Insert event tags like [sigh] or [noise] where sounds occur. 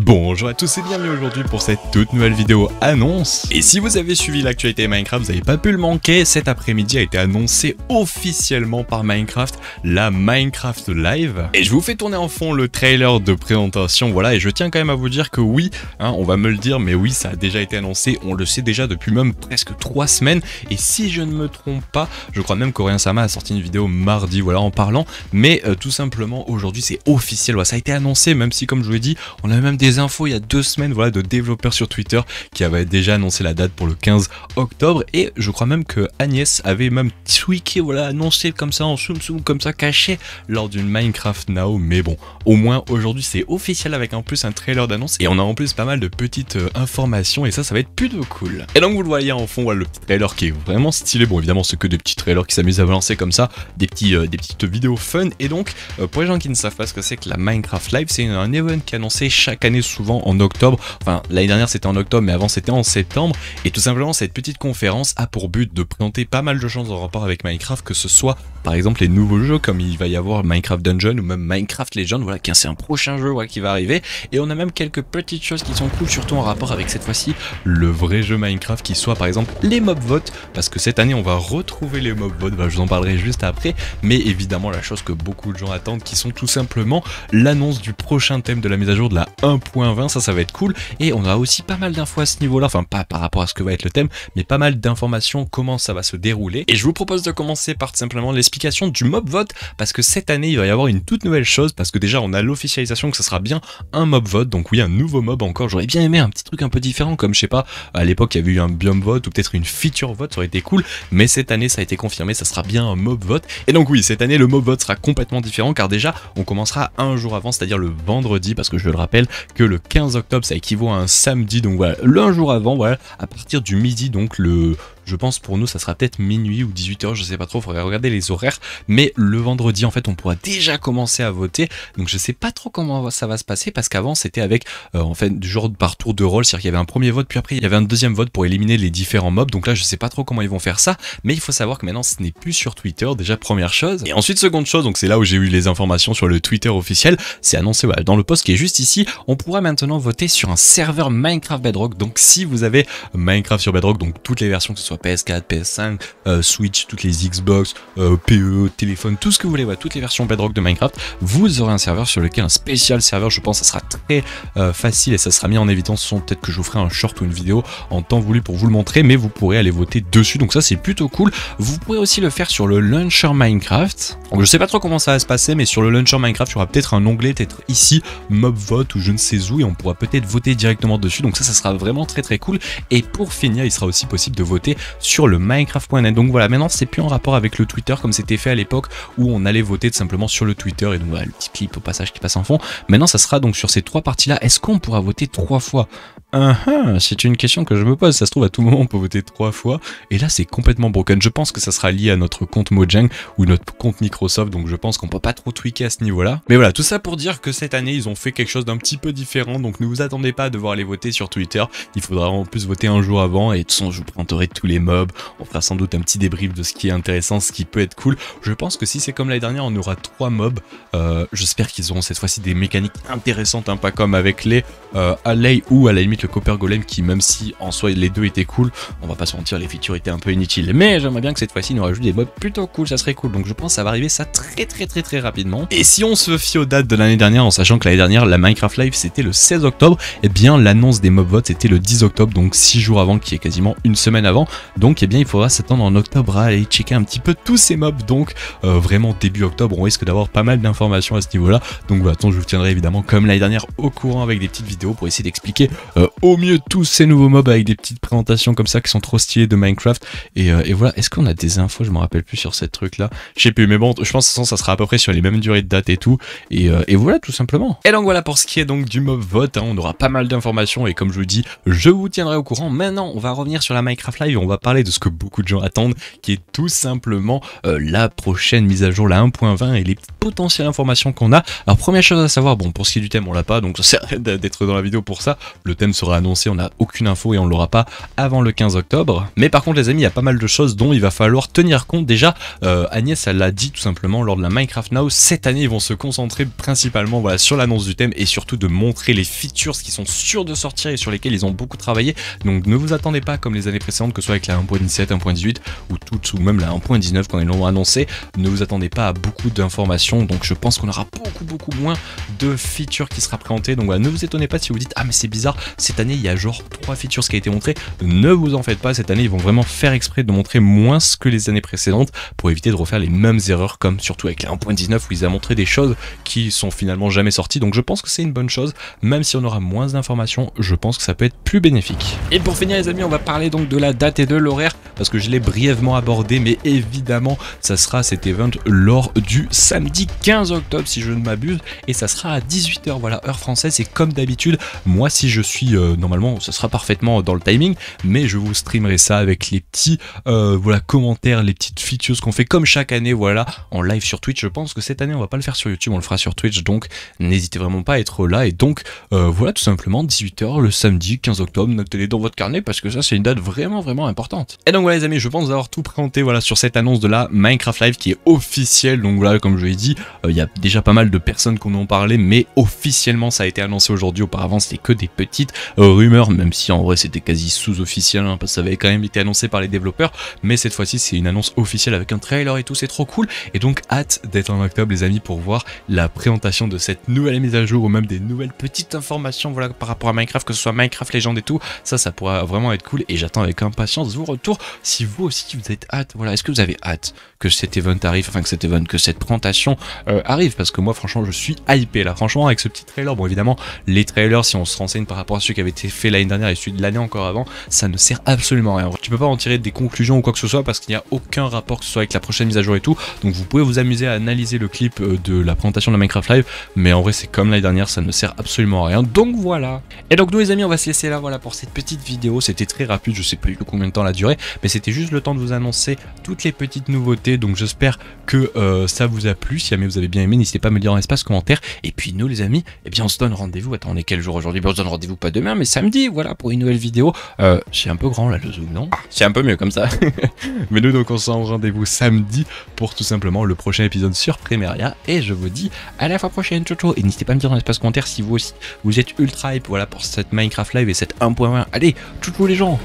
Bonjour à tous et bienvenue aujourd'hui pour cette toute nouvelle vidéo annonce. Et si vous avez suivi l'actualité Minecraft, vous n'avez pas pu le manquer, cet après-midi a été annoncé officiellement par Minecraft la Minecraft Live. Et je vous fais tourner en fond le trailer de présentation, voilà, et je tiens quand même à vous dire que oui, hein, on va me le dire, mais oui, ça a déjà été annoncé, on le sait déjà depuis même presque trois semaines, et si je ne me trompe pas, je crois même qu'Oriensama Sama a sorti une vidéo mardi, voilà, en parlant, mais euh, tout simplement aujourd'hui c'est officiel, ça a été annoncé, même si comme je vous l'ai dit, on a même des infos il y a deux semaines voilà, de développeurs sur Twitter qui avait déjà annoncé la date pour le 15 octobre. Et je crois même que Agnès avait même tweaké, voilà, annoncé comme ça en soum soum, comme ça caché lors d'une Minecraft Now. Mais bon, au moins aujourd'hui c'est officiel avec en plus un trailer d'annonce et on a en plus pas mal de petites euh, informations et ça, ça va être plutôt cool. Et donc vous le voyez en fond, voilà, le trailer qui est vraiment stylé. Bon, évidemment, ce que des petits trailers qui s'amusent à balancer comme ça, des, petits, euh, des petites vidéos fun. Et donc, euh, pour les gens qui ne savent pas ce que c'est que la Minecraft Live, c'est un event qui est annoncé chaque année souvent en octobre, enfin l'année dernière c'était en octobre mais avant c'était en septembre, et tout simplement cette petite conférence a pour but de présenter pas mal de choses en rapport avec Minecraft, que ce soit par exemple les nouveaux jeux comme il va y avoir Minecraft Dungeon ou même Minecraft Legend, voilà c'est un prochain jeu qui va arriver, et on a même quelques petites choses qui sont cool, surtout en rapport avec cette fois-ci le vrai jeu Minecraft qui soit par exemple les mob votes, parce que cette année on va retrouver les mob votes, bah, je vous en parlerai juste après, mais évidemment la chose que beaucoup de gens attendent qui sont tout simplement l'annonce du prochain thème de la mise à jour de la 20 ça ça va être cool. Et on a aussi pas mal d'infos à ce niveau-là, enfin pas par rapport à ce que va être le thème, mais pas mal d'informations, comment ça va se dérouler. Et je vous propose de commencer par tout simplement l'explication du mob vote, parce que cette année il va y avoir une toute nouvelle chose, parce que déjà on a l'officialisation que ça sera bien un mob vote, donc oui un nouveau mob encore, j'aurais bien aimé un petit truc un peu différent, comme je sais pas, à l'époque il y avait eu un biome vote ou peut-être une feature vote, ça aurait été cool, mais cette année ça a été confirmé, ça sera bien un mob vote. Et donc oui, cette année le mob vote sera complètement différent, car déjà on commencera un jour avant, c'est-à-dire le vendredi, parce que je le rappelle le 15 octobre, ça équivaut à un samedi, donc voilà, l'un jour avant, voilà, à partir du midi, donc le, je pense pour nous, ça sera peut-être minuit ou 18h, je sais pas trop, faudrait regarder les horaires. Mais le vendredi, en fait, on pourra déjà commencer à voter. Donc je sais pas trop comment ça va se passer parce qu'avant, c'était avec, euh, en fait, du genre par tour de rôle. C'est-à-dire qu'il y avait un premier vote, puis après, il y avait un deuxième vote pour éliminer les différents mobs. Donc là, je sais pas trop comment ils vont faire ça. Mais il faut savoir que maintenant, ce n'est plus sur Twitter, déjà, première chose. Et ensuite, seconde chose, donc c'est là où j'ai eu les informations sur le Twitter officiel. C'est annoncé voilà dans le post qui est juste ici. On pourra maintenant voter sur un serveur Minecraft Bedrock. Donc si vous avez Minecraft sur Bedrock, donc toutes les versions, que ce soit PS4, PS5, euh, Switch, toutes les Xbox, euh, PE, téléphone, tout ce que vous voulez, toutes les versions Bedrock de Minecraft, vous aurez un serveur sur lequel un spécial serveur, je pense, ça sera très euh, facile et ça sera mis en évidence. Sans peut-être que je vous ferai un short ou une vidéo en temps voulu pour vous le montrer, mais vous pourrez aller voter dessus. Donc ça, c'est plutôt cool. Vous pourrez aussi le faire sur le launcher Minecraft. Donc je sais pas trop comment ça va se passer, mais sur le launcher Minecraft, il y aura peut-être un onglet, peut-être ici, mob vote ou je ne sais où, et on pourra peut-être voter directement dessus. Donc ça, ça sera vraiment très très cool. Et pour finir, il sera aussi possible de voter sur le Minecraft.net. Donc voilà, maintenant c'est plus en rapport avec le Twitter comme c'était fait à l'époque où on allait voter tout simplement sur le Twitter et donc voilà, bah, le petit clip au passage qui passe en fond. Maintenant ça sera donc sur ces trois parties là. Est-ce qu'on pourra voter trois fois Uh-huh, c'est une question que je me pose. Ça se trouve, à tout moment, on peut voter trois fois. Et là, c'est complètement broken. Je pense que ça sera lié à notre compte Mojang ou notre compte Microsoft. Donc, je pense qu'on peut pas trop tweaker à ce niveau-là. Mais voilà, tout ça pour dire que cette année, ils ont fait quelque chose d'un petit peu différent. Donc, ne vous attendez pas à devoir aller voter sur Twitter. Il faudra en plus voter un jour avant. Et de toute façon, je vous présenterai tous les mobs. On fera sans doute un petit débrief de ce qui est intéressant, ce qui peut être cool. Je pense que si c'est comme l'année dernière, on aura trois mobs. Euh, j'espère qu'ils auront cette fois-ci des mécaniques intéressantes, un hein, pas comme avec les euh, Alley ou à la limite le Copper Golem, qui même si en soi les deux étaient cool, on va pas se mentir, les features étaient un peu inutiles. Mais j'aimerais bien que cette fois-ci, nous rajoute des mobs plutôt cool, ça serait cool. Donc je pense que ça va arriver ça très très très très rapidement. Et si on se fie aux dates de l'année dernière, en sachant que l'année dernière, la Minecraft Live, c'était le 16 octobre, et eh bien l'annonce des mob votes, c'était le 10 octobre, donc six jours avant, qui est quasiment une semaine avant. Donc et eh bien il faudra s'attendre en octobre à aller checker un petit peu tous ces mobs. Donc euh, vraiment début octobre, on risque d'avoir pas mal d'informations à ce niveau-là. Donc voilà, je vous tiendrai évidemment comme l'année dernière au courant avec des petites vidéos pour essayer d'expliquer euh, euh, au mieux tous ces nouveaux mobs avec des petites présentations comme ça qui sont trop stylées de Minecraft. Et, euh, voilà, est-ce qu'on a des infos Je me rappelle plus sur cette truc là Je sais plus, mais bon, je pense que ça sera à peu près sur les mêmes durées de date et tout. Euh, et, voilà, tout simplement. Et donc voilà pour ce qui est donc du mob vote. Hein. on aura pas mal d'informations et comme je vous dis, je vous tiendrai au courant. Maintenant, on va revenir sur la Minecraft Live et on va parler de ce que beaucoup de gens attendent, qui est tout simplement la prochaine mise à jour, la 1.20 et les potentielles informations qu'on a. Alors première chose à savoir, bon, pour ce qui est du thème, on l'a pas, donc ça [laughs] sert d'être dans la vidéo pour ça. Le thème sera annoncé, on n'a aucune info et on l'aura pas avant le 15 octobre. Mais par contre les amis, il y a pas mal de choses dont il va falloir tenir compte. Déjà, euh, Agnès, elle l'a dit tout simplement lors de la Minecraft Now, cette année ils vont se concentrer principalement voilà, sur l'annonce du thème et surtout de montrer les features qui sont sûrs de sortir et sur lesquels ils ont beaucoup travaillé. Donc ne vous attendez pas comme les années précédentes, que ce soit avec la 1.17, 1.18 ou tout ou même la 1.19 quand ils l'ont annoncé, ne vous attendez pas à beaucoup d'informations. Donc je pense qu'on aura beaucoup beaucoup moins de features qui sera présentées. Donc ne vous étonnez pas si vous dites ah mais c'est bizarre, cette année, il y a genre trois features qui a été montré. Ne vous en faites pas, cette année, ils vont vraiment faire exprès de montrer moins ce que les années précédentes pour éviter de refaire les mêmes erreurs comme surtout avec la 1.19 où ils ont montré des choses qui sont finalement jamais sorties. Donc je pense que c'est une bonne chose, même si on aura moins d'informations, je pense que ça peut être plus bénéfique. Et pour finir les amis, on va parler donc de la date et de l'horaire parce que je l'ai brièvement abordé, mais évidemment, ça sera cet event lors du samedi 15 octobre si je ne m'abuse et ça sera à 18h voilà heure française et comme d'habitude, moi si je suis euh, normalement ce sera parfaitement dans le timing, mais je vous streamerai ça avec les petits euh, voilà, commentaires, les petites features qu'on fait comme chaque année voilà, en live sur Twitch. Je pense que cette année on va pas le faire sur YouTube, on le fera sur Twitch, donc n'hésitez vraiment pas à être là. Et donc euh, voilà tout simplement 18h le samedi 15 octobre, notez-les dans votre carnet parce que ça c'est une date vraiment vraiment importante. Et donc voilà les amis, je pense avoir tout présenté voilà, sur cette annonce de la Minecraft Live qui est officielle. Donc voilà, comme je l'ai dit, il y a déjà pas mal de personnes qu'on en parlé, mais officiellement ça a été annoncé aujourd'hui. Auparavant, c'était que des petites euh, rumeur, même si en vrai c'était quasi sous-officiel, hein, parce que ça avait quand même été annoncé par les développeurs, mais cette fois-ci c'est une annonce officielle avec un trailer et tout, c'est trop cool, et donc hâte d'être en octobre les amis pour voir la présentation de cette nouvelle mise à jour ou même des nouvelles petites informations voilà, par rapport à Minecraft, que ce soit Minecraft Legend et tout, ça ça pourra vraiment être cool, et j'attends avec impatience vos retours, si vous aussi vous êtes hâte, voilà, est-ce que vous avez hâte que cet event arrive, enfin que cet event, que cette présentation euh, arrive, parce que moi franchement je suis hypé là, franchement avec ce petit trailer, bon évidemment les trailers si on se renseigne par rapport à qui avait été fait l'année dernière et celui de l'année encore avant, ça ne sert absolument à rien. Tu peux pas en tirer des conclusions ou quoi que ce soit parce qu'il n'y a aucun rapport que ce soit avec la prochaine mise à jour et tout. Donc vous pouvez vous amuser à analyser le clip euh, de la présentation de la Minecraft Live, mais en vrai c'est comme l'année dernière, ça ne sert absolument à rien. Donc voilà. Et donc nous les amis, on va se laisser là voilà pour cette petite vidéo. C'était très rapide, je sais plus combien de temps la durée, mais c'était juste le temps de vous annoncer toutes les petites nouveautés. Donc j'espère que euh, ça vous a plu. Si jamais vous avez bien aimé, n'hésitez pas à me le dire en espace commentaire. Et puis nous les amis, eh bien on se donne rendez-vous. attendez quel jour aujourd'hui ben, On se donne rendez-vous pas de mais samedi, voilà, pour une nouvelle vidéo. Euh, c'est un peu grand là le zoom, non C'est un peu mieux comme ça. [laughs] mais nous, donc, on se rendez-vous samedi pour tout simplement le prochain épisode sur primaria Et je vous dis à la fois prochaine, ciao ciao. Et n'hésitez pas à me dire dans l'espace commentaire si vous aussi vous êtes ultra hype voilà, pour cette Minecraft Live et cette 1.1. Allez, ciao les gens